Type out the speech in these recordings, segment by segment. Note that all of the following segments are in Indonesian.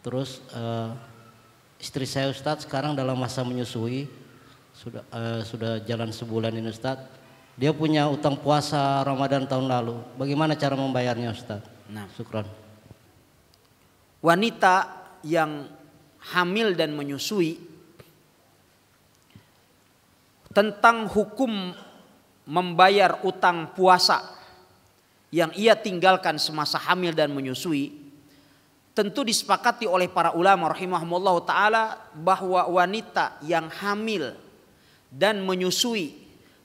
Terus uh, istri saya Ustadz sekarang dalam masa menyusui sudah uh, sudah jalan sebulan ini Ustadz. Dia punya utang puasa Ramadan tahun lalu. Bagaimana cara membayarnya Ustadz? Nah. Sukron. Wanita yang hamil dan menyusui tentang hukum membayar utang puasa yang ia tinggalkan semasa hamil dan menyusui tentu disepakati oleh para ulama rahimahumullah taala bahwa wanita yang hamil dan menyusui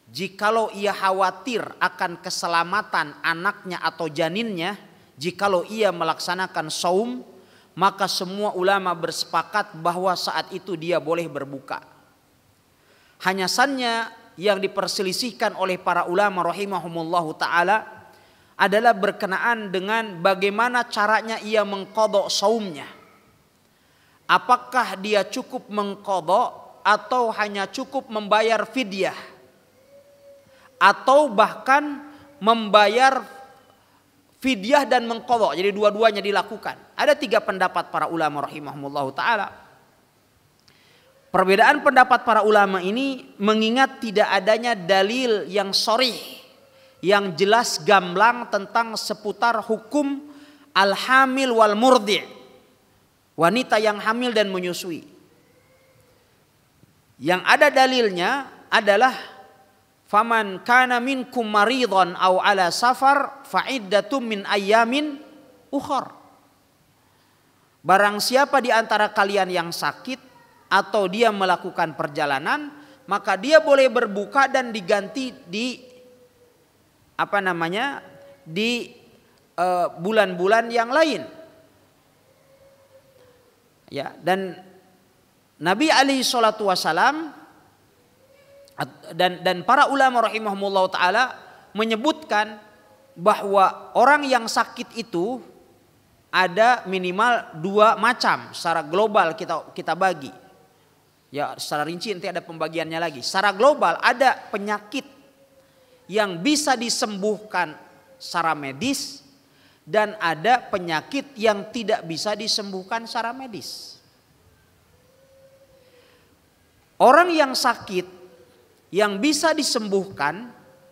jikalau ia khawatir akan keselamatan anaknya atau janinnya jikalau ia melaksanakan saum maka semua ulama bersepakat bahwa saat itu dia boleh berbuka hanya saja yang diperselisihkan oleh para ulama rahimahumullah taala adalah berkenaan dengan bagaimana caranya ia mengkodok saumnya. Apakah dia cukup mengkodok atau hanya cukup membayar fidyah. Atau bahkan membayar fidyah dan mengkodok. Jadi dua-duanya dilakukan. Ada tiga pendapat para ulama rahimahumullah ta'ala. Perbedaan pendapat para ulama ini mengingat tidak adanya dalil yang sorih yang jelas gamblang tentang seputar hukum al-hamil wal murdi. Wanita yang hamil dan menyusui. Yang ada dalilnya adalah faman kana minkum maridon au ala safar fa'iddatum min ayamin ukhor. Barang siapa di antara kalian yang sakit atau dia melakukan perjalanan, maka dia boleh berbuka dan diganti di apa namanya di e, bulan-bulan uh, yang lain. Ya, dan Nabi Ali salatu wasalam dan dan para ulama rahimahumullah taala menyebutkan bahwa orang yang sakit itu ada minimal dua macam secara global kita kita bagi. Ya, secara rinci nanti ada pembagiannya lagi. Secara global ada penyakit yang bisa disembuhkan secara medis dan ada penyakit yang tidak bisa disembuhkan secara medis. Orang yang sakit yang bisa disembuhkan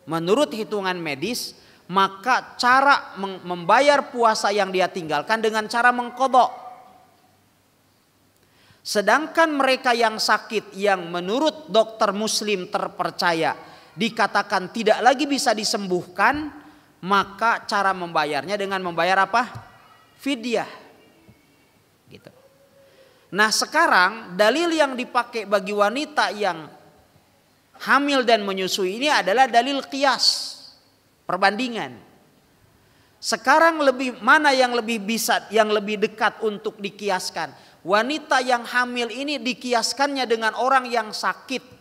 menurut hitungan medis maka cara membayar puasa yang dia tinggalkan dengan cara mengkodok. Sedangkan mereka yang sakit yang menurut dokter muslim terpercaya dikatakan tidak lagi bisa disembuhkan, maka cara membayarnya dengan membayar apa? Fidyah. Gitu. Nah, sekarang dalil yang dipakai bagi wanita yang hamil dan menyusui ini adalah dalil kias, perbandingan. Sekarang lebih mana yang lebih bisa yang lebih dekat untuk dikiaskan? Wanita yang hamil ini dikiaskannya dengan orang yang sakit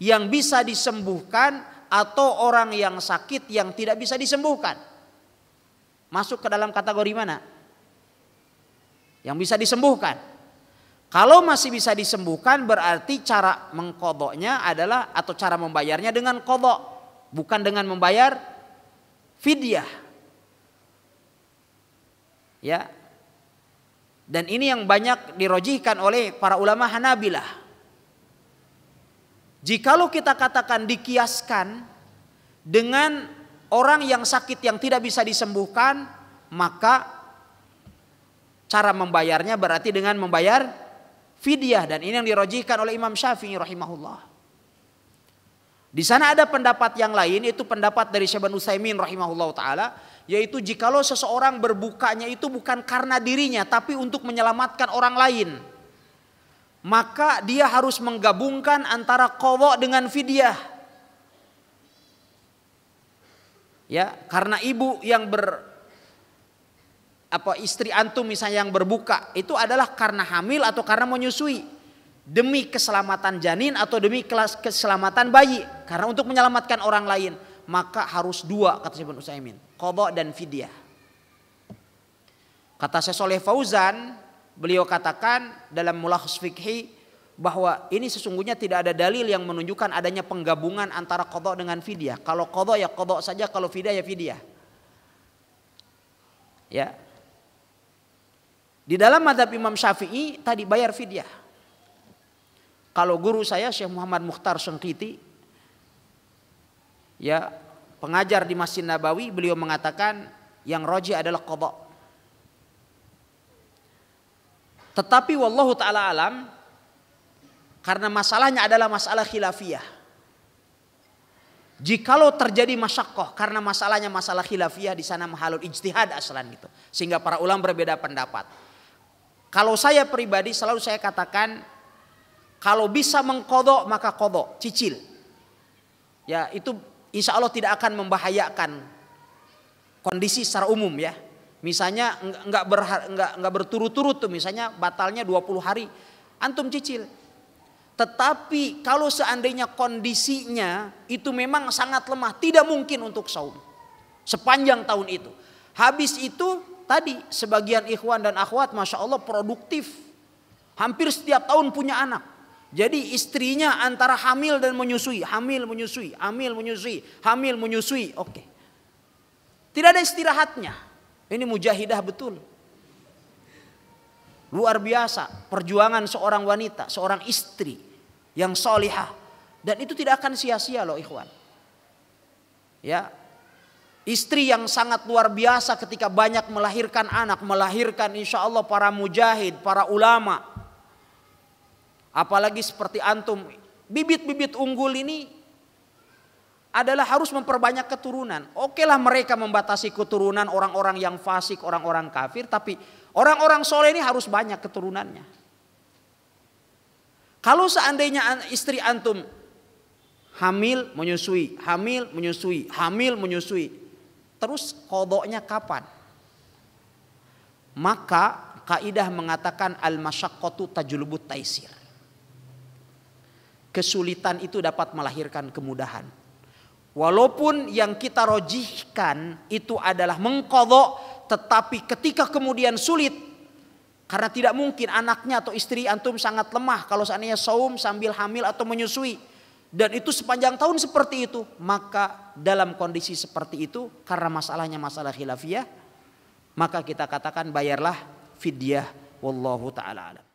yang bisa disembuhkan atau orang yang sakit yang tidak bisa disembuhkan. Masuk ke dalam kategori mana? Yang bisa disembuhkan. Kalau masih bisa disembuhkan berarti cara mengkodoknya adalah atau cara membayarnya dengan kodok. Bukan dengan membayar fidyah. Ya, dan ini yang banyak dirojihkan oleh para ulama Hanabilah. Jikalau kita katakan dikiaskan dengan orang yang sakit yang tidak bisa disembuhkan, maka cara membayarnya berarti dengan membayar fidyah dan ini yang dirojikan oleh Imam Syafi'i rahimahullah. Di sana ada pendapat yang lain itu pendapat dari Syaban Utsaimin rahimahullah taala yaitu jikalau seseorang berbukanya itu bukan karena dirinya tapi untuk menyelamatkan orang lain maka dia harus menggabungkan antara kowo dengan fidyah. Ya, karena ibu yang ber apa istri antum misalnya yang berbuka itu adalah karena hamil atau karena menyusui demi keselamatan janin atau demi kelas keselamatan bayi karena untuk menyelamatkan orang lain maka harus dua kata Syaikhul Utsaimin qada dan fidyah kata Syekh Soleh Fauzan Beliau katakan dalam mulakhus fikhi bahwa ini sesungguhnya tidak ada dalil yang menunjukkan adanya penggabungan antara kodok dengan fidyah. Kalau kodok ya kodok saja, kalau fidyah ya fidyah. Ya. Di dalam madhab Imam Syafi'i tadi bayar fidyah. Kalau guru saya Syekh Muhammad Mukhtar Sengkiti, ya pengajar di Masjid Nabawi, beliau mengatakan yang roji adalah kodok. Tetapi wallahu taala alam karena masalahnya adalah masalah khilafiyah. Jikalau terjadi masyakoh karena masalahnya masalah khilafiyah di sana mahalul ijtihad aslan gitu. Sehingga para ulama berbeda pendapat. Kalau saya pribadi selalu saya katakan kalau bisa mengkodok maka kodok, cicil. Ya itu insya Allah tidak akan membahayakan kondisi secara umum ya. Misalnya nggak nggak nggak berturut-turut tuh, misalnya batalnya 20 hari, antum cicil. Tetapi kalau seandainya kondisinya itu memang sangat lemah, tidak mungkin untuk saum sepanjang tahun itu. Habis itu tadi sebagian ikhwan dan akhwat masya Allah produktif, hampir setiap tahun punya anak. Jadi istrinya antara hamil dan menyusui, hamil menyusui, hamil menyusui, hamil menyusui, oke. Tidak ada istirahatnya. Ini mujahidah betul. Luar biasa perjuangan seorang wanita, seorang istri yang solihah. Dan itu tidak akan sia-sia loh ikhwan. Ya, Istri yang sangat luar biasa ketika banyak melahirkan anak, melahirkan insya Allah para mujahid, para ulama. Apalagi seperti antum, bibit-bibit unggul ini adalah harus memperbanyak keturunan. Oke lah mereka membatasi keturunan orang-orang yang fasik, orang-orang kafir. Tapi orang-orang soleh ini harus banyak keturunannya. Kalau seandainya istri antum hamil menyusui, hamil menyusui, hamil menyusui. Terus kodoknya kapan? Maka kaidah mengatakan al masyakotu tajulubut taisir. Kesulitan itu dapat melahirkan kemudahan. Walaupun yang kita rojihkan itu adalah mengkodok, tetapi ketika kemudian sulit, karena tidak mungkin anaknya atau istri antum sangat lemah kalau seandainya saum sambil hamil atau menyusui. Dan itu sepanjang tahun seperti itu. Maka dalam kondisi seperti itu karena masalahnya masalah khilafiyah. Maka kita katakan bayarlah fidyah. Wallahu ta'ala alam.